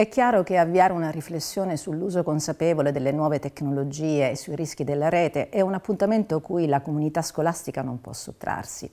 È chiaro che avviare una riflessione sull'uso consapevole delle nuove tecnologie e sui rischi della rete è un appuntamento cui la comunità scolastica non può sottrarsi.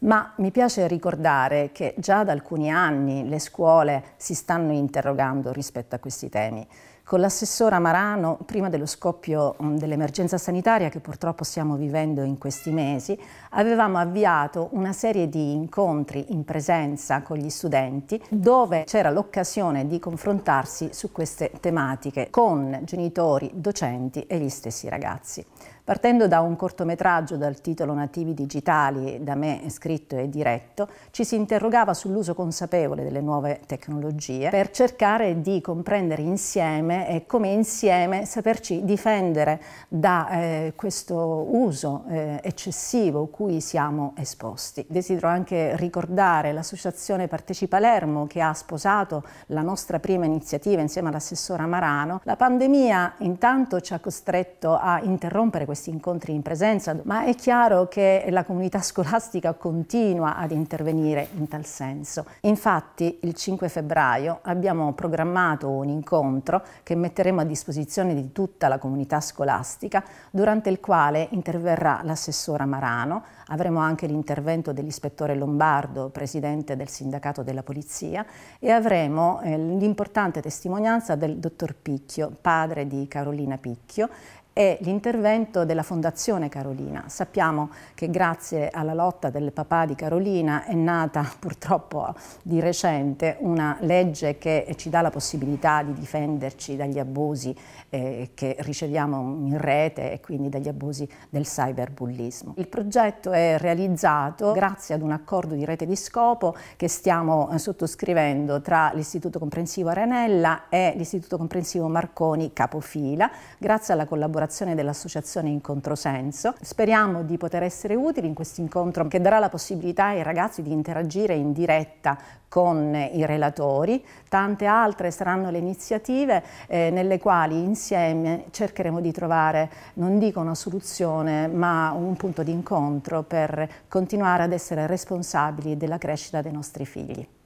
Ma mi piace ricordare che già da alcuni anni le scuole si stanno interrogando rispetto a questi temi con l'assessora Marano prima dello scoppio mm, dell'emergenza sanitaria che purtroppo stiamo vivendo in questi mesi, avevamo avviato una serie di incontri in presenza con gli studenti dove c'era l'occasione di confrontarsi su queste tematiche con genitori, docenti e gli stessi ragazzi. Partendo da un cortometraggio dal titolo Nativi digitali, da me scritto e diretto, ci si interrogava sull'uso consapevole delle nuove tecnologie per cercare di comprendere insieme e come insieme saperci difendere da eh, questo uso eh, eccessivo cui siamo esposti. Desidero anche ricordare l'associazione Partecipa Lermo che ha sposato la nostra prima iniziativa insieme all'assessora Marano. La pandemia intanto ci ha costretto a interrompere questa questi incontri in presenza, ma è chiaro che la comunità scolastica continua ad intervenire in tal senso. Infatti il 5 febbraio abbiamo programmato un incontro che metteremo a disposizione di tutta la comunità scolastica, durante il quale interverrà l'assessora Marano, avremo anche l'intervento dell'ispettore Lombardo, presidente del sindacato della polizia, e avremo eh, l'importante testimonianza del dottor Picchio, padre di Carolina Picchio, è l'intervento della Fondazione Carolina. Sappiamo che grazie alla lotta del papà di Carolina è nata purtroppo di recente una legge che ci dà la possibilità di difenderci dagli abusi eh, che riceviamo in rete e quindi dagli abusi del cyberbullismo. Il progetto è realizzato grazie ad un accordo di rete di scopo che stiamo eh, sottoscrivendo tra l'Istituto Comprensivo Arenella e l'Istituto Comprensivo Marconi Capofila, grazie alla collaborazione collaborazione dell'associazione Incontrosenso. Speriamo di poter essere utili in questo incontro che darà la possibilità ai ragazzi di interagire in diretta con i relatori. Tante altre saranno le iniziative eh, nelle quali insieme cercheremo di trovare, non dico una soluzione, ma un punto di incontro per continuare ad essere responsabili della crescita dei nostri figli.